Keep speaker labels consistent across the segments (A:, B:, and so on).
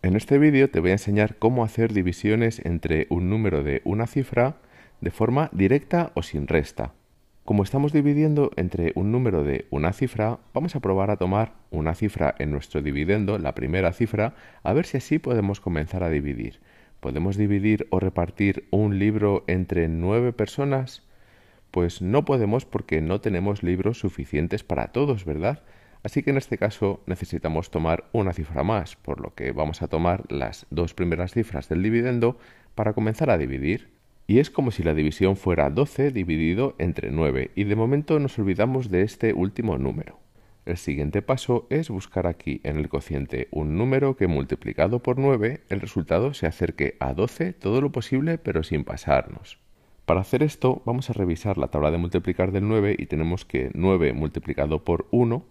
A: En este vídeo te voy a enseñar cómo hacer divisiones entre un número de una cifra de forma directa o sin resta. Como estamos dividiendo entre un número de una cifra, vamos a probar a tomar una cifra en nuestro dividendo, la primera cifra, a ver si así podemos comenzar a dividir. ¿Podemos dividir o repartir un libro entre nueve personas? Pues no podemos porque no tenemos libros suficientes para todos, ¿verdad? Así que en este caso necesitamos tomar una cifra más, por lo que vamos a tomar las dos primeras cifras del dividendo para comenzar a dividir. Y es como si la división fuera 12 dividido entre 9 y de momento nos olvidamos de este último número. El siguiente paso es buscar aquí en el cociente un número que multiplicado por 9 el resultado se acerque a 12 todo lo posible pero sin pasarnos. Para hacer esto vamos a revisar la tabla de multiplicar del 9 y tenemos que 9 multiplicado por 1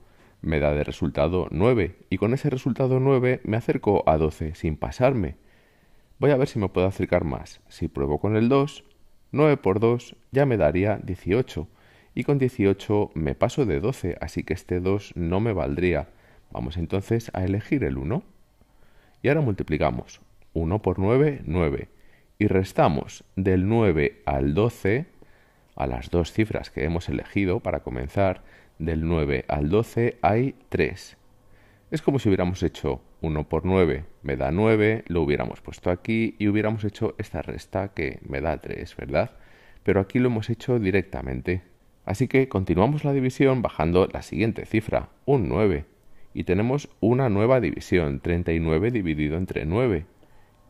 A: me da de resultado 9 y con ese resultado 9 me acerco a 12 sin pasarme. Voy a ver si me puedo acercar más. Si pruebo con el 2, 9 por 2 ya me daría 18 y con 18 me paso de 12, así que este 2 no me valdría. Vamos entonces a elegir el 1 y ahora multiplicamos 1 por 9, 9 y restamos del 9 al 12 a las dos cifras que hemos elegido para comenzar del 9 al 12 hay 3. Es como si hubiéramos hecho 1 por 9 me da 9, lo hubiéramos puesto aquí y hubiéramos hecho esta resta que me da 3, ¿verdad? Pero aquí lo hemos hecho directamente. Así que continuamos la división bajando la siguiente cifra, un 9. Y tenemos una nueva división, 39 dividido entre 9.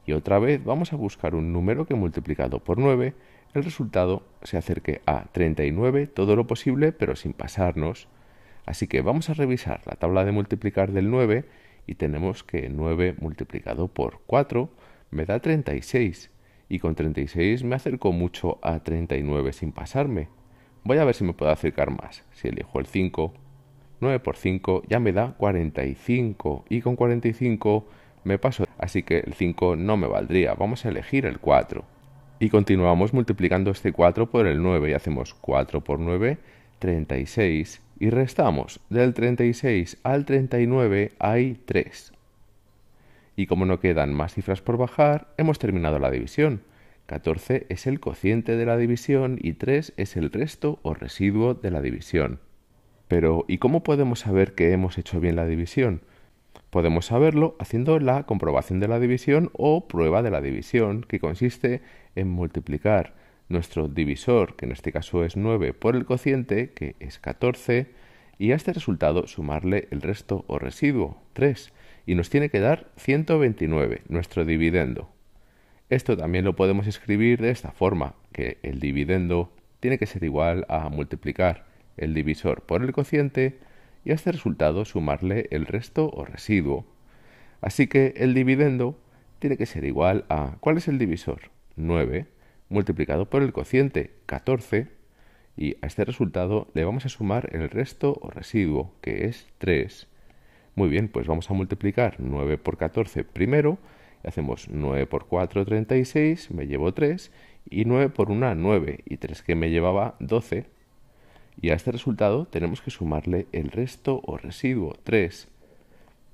A: Y otra vez vamos a buscar un número que multiplicado por 9 el resultado se acerque a 39 todo lo posible pero sin pasarnos. Así que vamos a revisar la tabla de multiplicar del 9 y tenemos que 9 multiplicado por 4 me da 36 y con 36 me acerco mucho a 39 sin pasarme. Voy a ver si me puedo acercar más. Si elijo el 5, 9 por 5 ya me da 45 y con 45 me paso. Así que el 5 no me valdría. Vamos a elegir el 4. Y continuamos multiplicando este 4 por el 9 y hacemos 4 por 9, 36 y restamos. Del 36 al 39 hay 3. Y como no quedan más cifras por bajar, hemos terminado la división. 14 es el cociente de la división y 3 es el resto o residuo de la división. Pero, ¿y cómo podemos saber que hemos hecho bien la división? Podemos saberlo haciendo la comprobación de la división o prueba de la división, que consiste en multiplicar nuestro divisor, que en este caso es 9, por el cociente, que es 14, y a este resultado sumarle el resto o residuo, 3, y nos tiene que dar 129, nuestro dividendo. Esto también lo podemos escribir de esta forma, que el dividendo tiene que ser igual a multiplicar el divisor por el cociente y a este resultado sumarle el resto o residuo. Así que el dividendo tiene que ser igual a... ¿Cuál es el divisor? 9 multiplicado por el cociente 14 y a este resultado le vamos a sumar el resto o residuo que es 3. Muy bien, pues vamos a multiplicar 9 por 14 primero, hacemos 9 por 4, 36, me llevo 3, y 9 por 1, 9, y 3 que me llevaba 12, y a este resultado tenemos que sumarle el resto o residuo 3.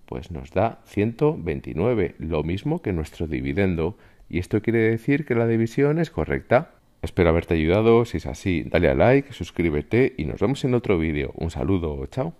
A: Pues nos da 129, lo mismo que nuestro dividendo. Y esto quiere decir que la división es correcta. Espero haberte ayudado. Si es así, dale a like, suscríbete y nos vemos en otro vídeo. Un saludo, chao.